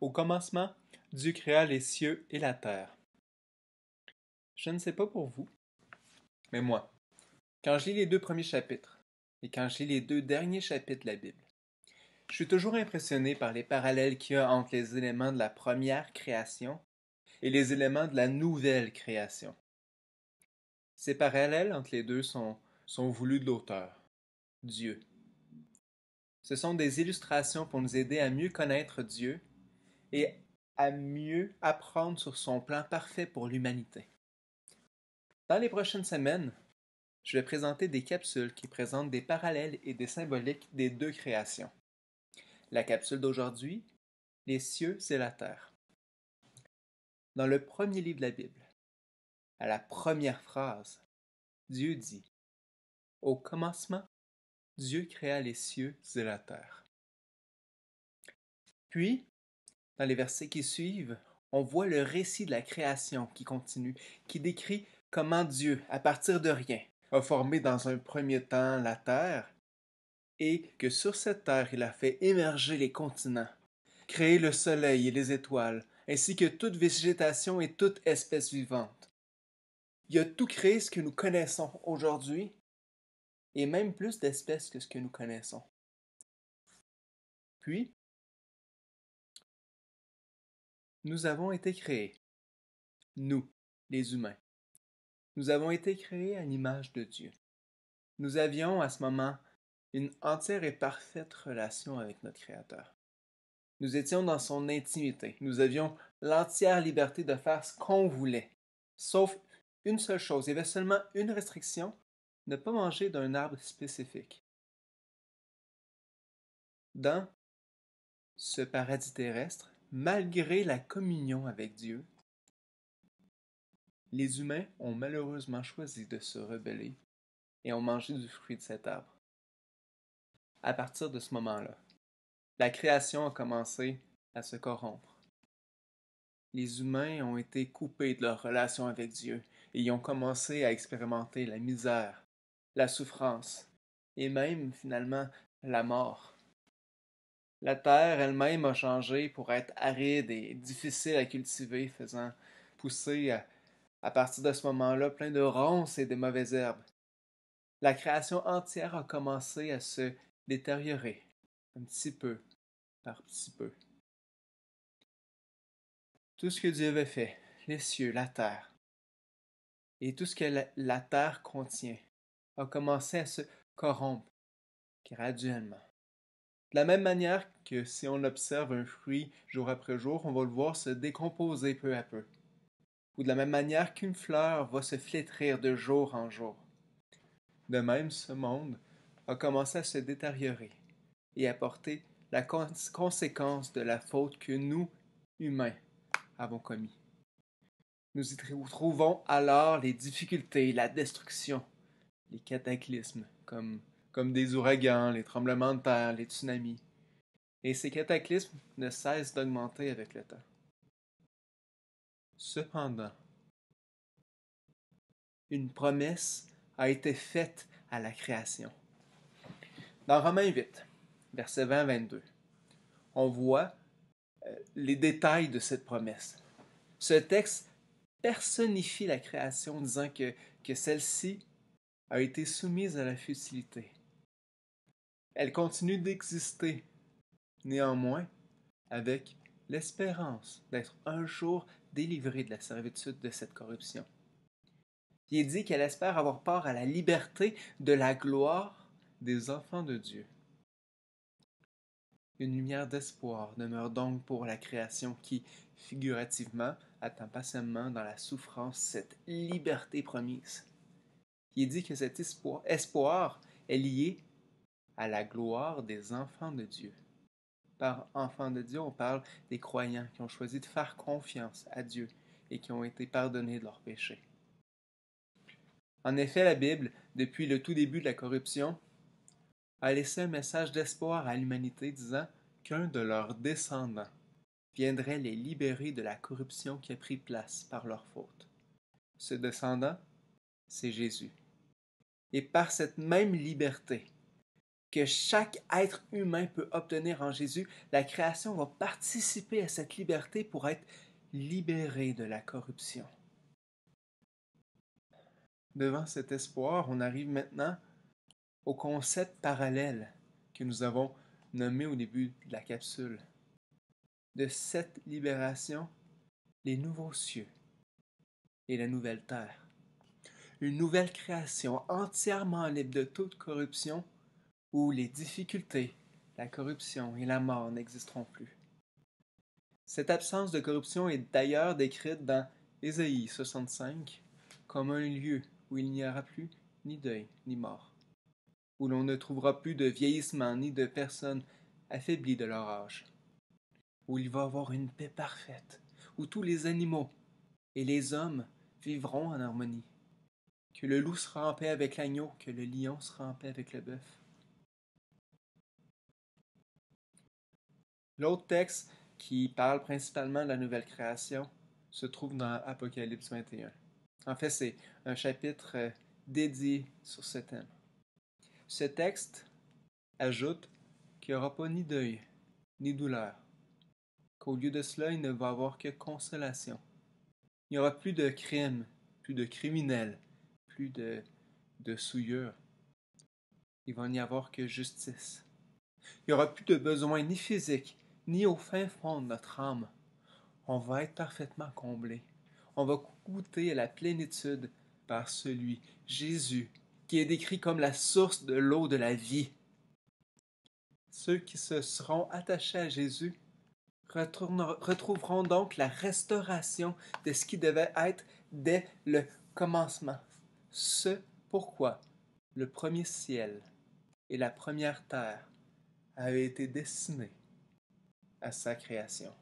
au commencement, Dieu créa les cieux et la terre. Je ne sais pas pour vous, mais moi, quand je lis les deux premiers chapitres et quand je lis les deux derniers chapitres de la Bible, je suis toujours impressionné par les parallèles qu'il y a entre les éléments de la première création et les éléments de la nouvelle création. Ces parallèles entre les deux sont, sont voulus de l'auteur, Dieu. Ce sont des illustrations pour nous aider à mieux connaître Dieu et à mieux apprendre sur son plan parfait pour l'humanité. Dans les prochaines semaines, je vais présenter des capsules qui présentent des parallèles et des symboliques des deux créations. La capsule d'aujourd'hui, Les cieux et la terre. Dans le premier livre de la Bible, à la première phrase, Dieu dit Au commencement, Dieu créa les cieux et la terre. Puis, dans les versets qui suivent, on voit le récit de la création qui continue, qui décrit comment Dieu, à partir de rien, a formé dans un premier temps la terre, et que sur cette terre il a fait émerger les continents, créé le soleil et les étoiles, ainsi que toute végétation et toute espèce vivante. Il a tout créé ce que nous connaissons aujourd'hui, et même plus d'espèces que ce que nous connaissons. Puis, Nous avons été créés. Nous, les humains. Nous avons été créés à l'image de Dieu. Nous avions à ce moment une entière et parfaite relation avec notre Créateur. Nous étions dans son intimité. Nous avions l'entière liberté de faire ce qu'on voulait. Sauf une seule chose. Il y avait seulement une restriction. Ne pas manger d'un arbre spécifique. Dans ce paradis terrestre, Malgré la communion avec Dieu, les humains ont malheureusement choisi de se rebeller et ont mangé du fruit de cet arbre. À partir de ce moment-là, la création a commencé à se corrompre. Les humains ont été coupés de leur relation avec Dieu et ont commencé à expérimenter la misère, la souffrance et même finalement la mort. La terre elle-même a changé pour être aride et difficile à cultiver, faisant pousser à, partir de ce moment-là plein de ronces et de mauvaises herbes. La création entière a commencé à se détériorer, un petit peu par petit peu. Tout ce que Dieu avait fait, les cieux, la terre, et tout ce que la terre contient, a commencé à se corrompre graduellement de la même manière que si on observe un fruit jour après jour, on va le voir se décomposer peu à peu. Ou de la même manière qu'une fleur va se flétrir de jour en jour. De même, ce monde a commencé à se détériorer et à porter la conséquence de la faute que nous, humains, avons commis. Nous y trouvons alors les difficultés, la destruction, les cataclysmes, comme comme des ouragans, les tremblements de terre, les tsunamis. Et ces cataclysmes ne cessent d'augmenter avec le temps. Cependant, une promesse a été faite à la création. Dans Romains 8, versets 20-22, on voit euh, les détails de cette promesse. Ce texte personnifie la création en disant que, que celle-ci a été soumise à la futilité, elle continue d'exister, néanmoins, avec l'espérance d'être un jour délivrée de la servitude de cette corruption. Il est dit qu'elle espère avoir part à la liberté de la gloire des enfants de Dieu. Une lumière d'espoir demeure donc pour la création qui, figurativement, attend patiemment dans la souffrance cette liberté promise. Il est dit que cet espoir, espoir est lié à la gloire des enfants de Dieu. Par enfants de Dieu, on parle des croyants qui ont choisi de faire confiance à Dieu et qui ont été pardonnés de leurs péchés. En effet, la Bible, depuis le tout début de la corruption, a laissé un message d'espoir à l'humanité disant qu'un de leurs descendants viendrait les libérer de la corruption qui a pris place par leur faute. Ce descendant, c'est Jésus. Et par cette même liberté, que chaque être humain peut obtenir en Jésus, la création va participer à cette liberté pour être libérée de la corruption. Devant cet espoir, on arrive maintenant au concept parallèle que nous avons nommé au début de la capsule. De cette libération, les nouveaux cieux et la nouvelle terre. Une nouvelle création entièrement libre de toute corruption où les difficultés, la corruption et la mort n'existeront plus. Cette absence de corruption est d'ailleurs décrite dans Ésaïe 65 comme un lieu où il n'y aura plus ni deuil ni mort, où l'on ne trouvera plus de vieillissement ni de personnes affaiblies de leur âge, où il va avoir une paix parfaite, où tous les animaux et les hommes vivront en harmonie, que le loup sera en avec l'agneau, que le lion se en avec le bœuf, L'autre texte qui parle principalement de la nouvelle création se trouve dans Apocalypse 21. En fait, c'est un chapitre euh, dédié sur ce thème. Ce texte ajoute qu'il n'y aura pas ni deuil, ni douleur, qu'au lieu de cela, il ne va avoir que consolation. Il n'y aura plus de crimes, plus de criminels, plus de, de souillure. Il va n'y avoir que justice. Il n'y aura plus de besoin ni physique, ni au fin fond de notre âme, on va être parfaitement comblé. On va goûter à la plénitude par celui, Jésus, qui est décrit comme la source de l'eau de la vie. Ceux qui se seront attachés à Jésus retrouveront donc la restauration de ce qui devait être dès le commencement. Ce pourquoi le premier ciel et la première terre avaient été dessinés à sa création.